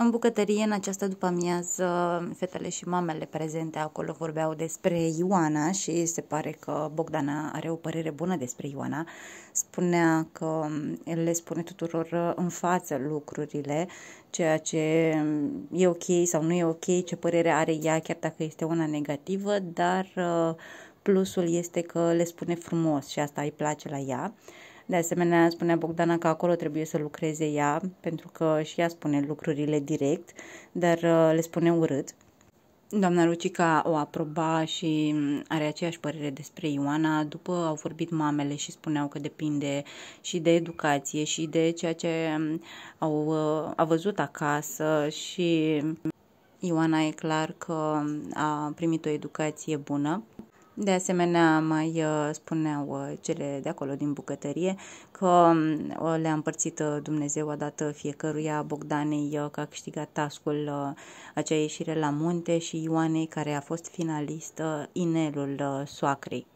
În bucătărie, în această după-amiază, fetele și mamele prezente acolo vorbeau despre Ioana și se pare că Bogdana are o părere bună despre Ioana. Spunea că el le spune tuturor în față lucrurile, ceea ce e ok sau nu e ok, ce părere are ea, chiar dacă este una negativă, dar uh, plusul este că le spune frumos și asta îi place la ea. Uh, de asemenea, spunea Bogdana că acolo trebuie să lucreze ea, pentru că și ea spune lucrurile direct, dar uh, le spune urât. Doamna Lucica o aproba și mm, are aceeași părere despre Ioana. După au vorbit mamele și spuneau că depinde și de educație și de ceea ce mm, au uh, a văzut acasă și mm, Ioana e clar că a primit o educație bună. De asemenea, mai uh, spuneau uh, cele de acolo din bucătărie că um, le-a împărțit uh, Dumnezeu, a dat fiecăruia Bogdanei că a câștigat tascul acea ieșire la munte și Ioanei care a fost finalistă inelul soacrei.